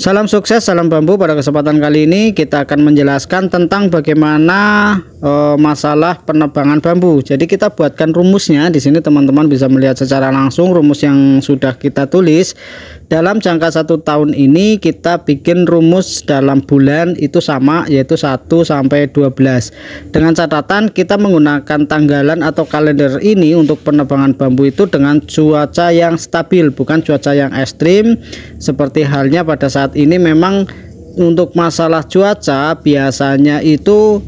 Salam sukses, salam bambu. Pada kesempatan kali ini kita akan menjelaskan tentang bagaimana Eh, masalah penebangan bambu. Jadi kita buatkan rumusnya di sini teman-teman bisa melihat secara langsung rumus yang sudah kita tulis. Dalam jangka satu tahun ini kita bikin rumus dalam bulan itu sama yaitu 1 sampai 12. Dengan catatan kita menggunakan tanggalan atau kalender ini untuk penebangan bambu itu dengan cuaca yang stabil bukan cuaca yang ekstrim seperti halnya pada saat ini memang untuk masalah cuaca biasanya itu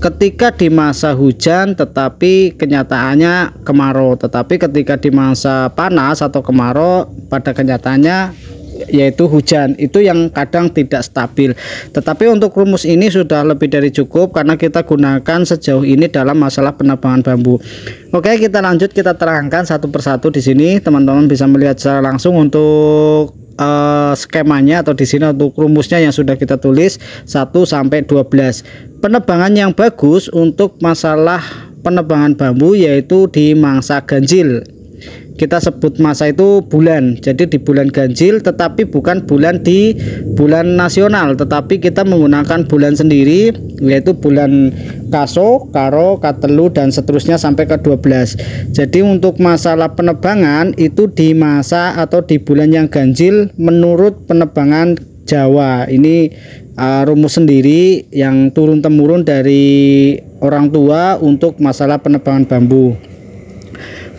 ketika di masa hujan tetapi kenyataannya kemarau tetapi ketika di masa panas atau kemarau pada kenyataannya yaitu hujan itu yang kadang tidak stabil tetapi untuk rumus ini sudah lebih dari cukup karena kita gunakan sejauh ini dalam masalah penebangan bambu Oke kita lanjut kita terangkan satu persatu di sini teman-teman bisa melihat secara langsung untuk uh, skemanya atau di sini untuk rumusnya yang sudah kita tulis 1 sampai 12. Penebangan yang bagus untuk masalah penebangan bambu yaitu di mangsa ganjil kita sebut masa itu bulan jadi di bulan ganjil tetapi bukan bulan di bulan nasional tetapi kita menggunakan bulan sendiri yaitu bulan kaso karo katelu dan seterusnya sampai ke 12 jadi untuk masalah penebangan itu di masa atau di bulan yang ganjil menurut penebangan Jawa ini uh, rumus sendiri yang turun temurun dari orang tua untuk masalah penebangan bambu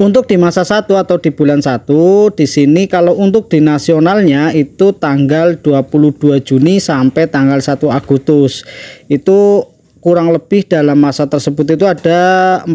untuk di masa satu atau di bulan satu, di sini kalau untuk di nasionalnya itu tanggal 22 Juni sampai tanggal 1 Agustus. Itu kurang lebih dalam masa tersebut itu ada 41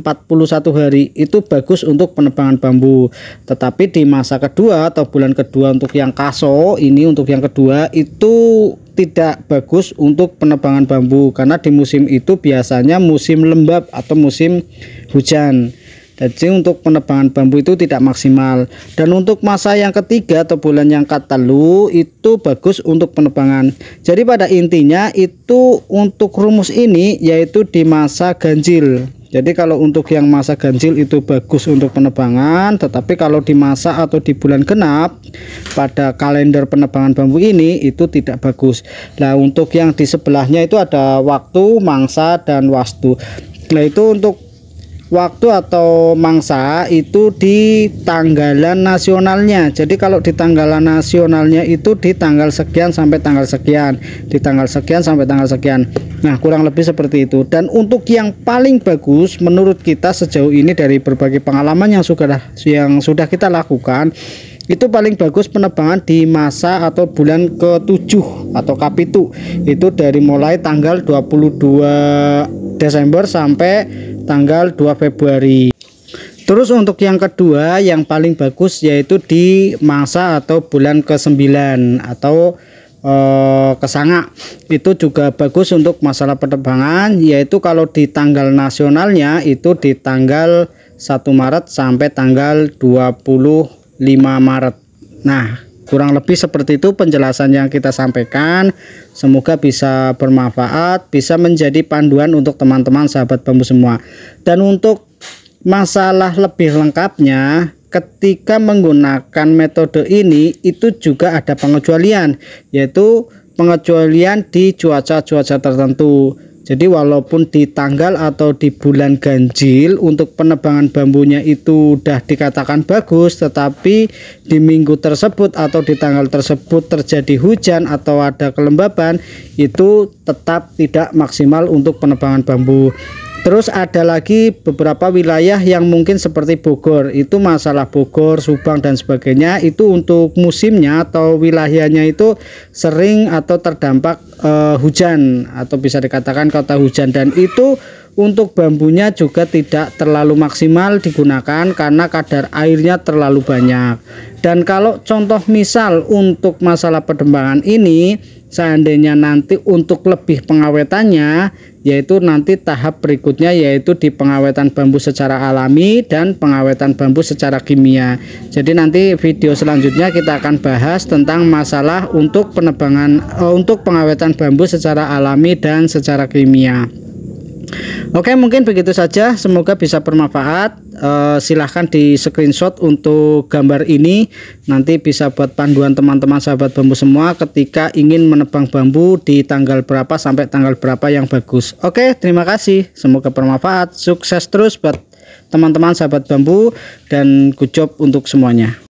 hari itu bagus untuk penebangan bambu tetapi di masa kedua atau bulan kedua untuk yang kaso ini untuk yang kedua itu tidak bagus untuk penebangan bambu karena di musim itu biasanya musim lembab atau musim hujan jadi untuk penebangan bambu itu tidak maksimal dan untuk masa yang ketiga atau bulan yang katalu itu bagus untuk penebangan jadi pada intinya itu untuk rumus ini yaitu di masa ganjil jadi kalau untuk yang masa ganjil itu bagus untuk penebangan tetapi kalau di masa atau di bulan genap pada kalender penebangan bambu ini itu tidak bagus nah untuk yang di sebelahnya itu ada waktu mangsa dan wastu nah itu untuk waktu atau mangsa itu di tanggalan nasionalnya. Jadi kalau di tanggalan nasionalnya itu di tanggal sekian sampai tanggal sekian, di tanggal sekian sampai tanggal sekian. Nah, kurang lebih seperti itu. Dan untuk yang paling bagus menurut kita sejauh ini dari berbagai pengalaman yang sudah yang sudah kita lakukan itu paling bagus penebangan di masa atau bulan ke-7 atau kapitu itu dari mulai tanggal 22 Desember sampai tanggal 2 Februari terus untuk yang kedua yang paling bagus yaitu di masa atau bulan ke-9 atau ke eh, kesanga itu juga bagus untuk masalah penerbangan yaitu kalau di tanggal nasionalnya itu di tanggal 1 Maret sampai tanggal 25 Maret nah kurang lebih seperti itu penjelasan yang kita sampaikan semoga bisa bermanfaat bisa menjadi panduan untuk teman-teman sahabat bambu semua dan untuk masalah lebih lengkapnya ketika menggunakan metode ini itu juga ada pengecualian yaitu pengecualian di cuaca-cuaca tertentu jadi walaupun di tanggal atau di bulan ganjil untuk penebangan bambunya itu sudah dikatakan bagus tetapi di minggu tersebut atau di tanggal tersebut terjadi hujan atau ada kelembaban itu tetap tidak maksimal untuk penebangan bambu. Terus ada lagi beberapa wilayah yang mungkin seperti Bogor, itu masalah Bogor, Subang dan sebagainya itu untuk musimnya atau wilayahnya itu sering atau terdampak e, hujan atau bisa dikatakan kota hujan dan itu untuk bambunya juga tidak terlalu maksimal digunakan karena kadar airnya terlalu banyak. Dan kalau contoh misal untuk masalah perkembangan ini seandainya nanti untuk lebih pengawetannya yaitu nanti tahap berikutnya yaitu di pengawetan bambu secara alami dan pengawetan bambu secara kimia jadi nanti video selanjutnya kita akan bahas tentang masalah untuk penebangan eh, untuk pengawetan bambu secara alami dan secara kimia Oke mungkin begitu saja semoga bisa bermanfaat uh, silahkan di screenshot untuk gambar ini nanti bisa buat panduan teman-teman sahabat bambu semua ketika ingin menebang bambu di tanggal berapa sampai tanggal berapa yang bagus Oke terima kasih semoga bermanfaat sukses terus buat teman-teman sahabat bambu dan good job untuk semuanya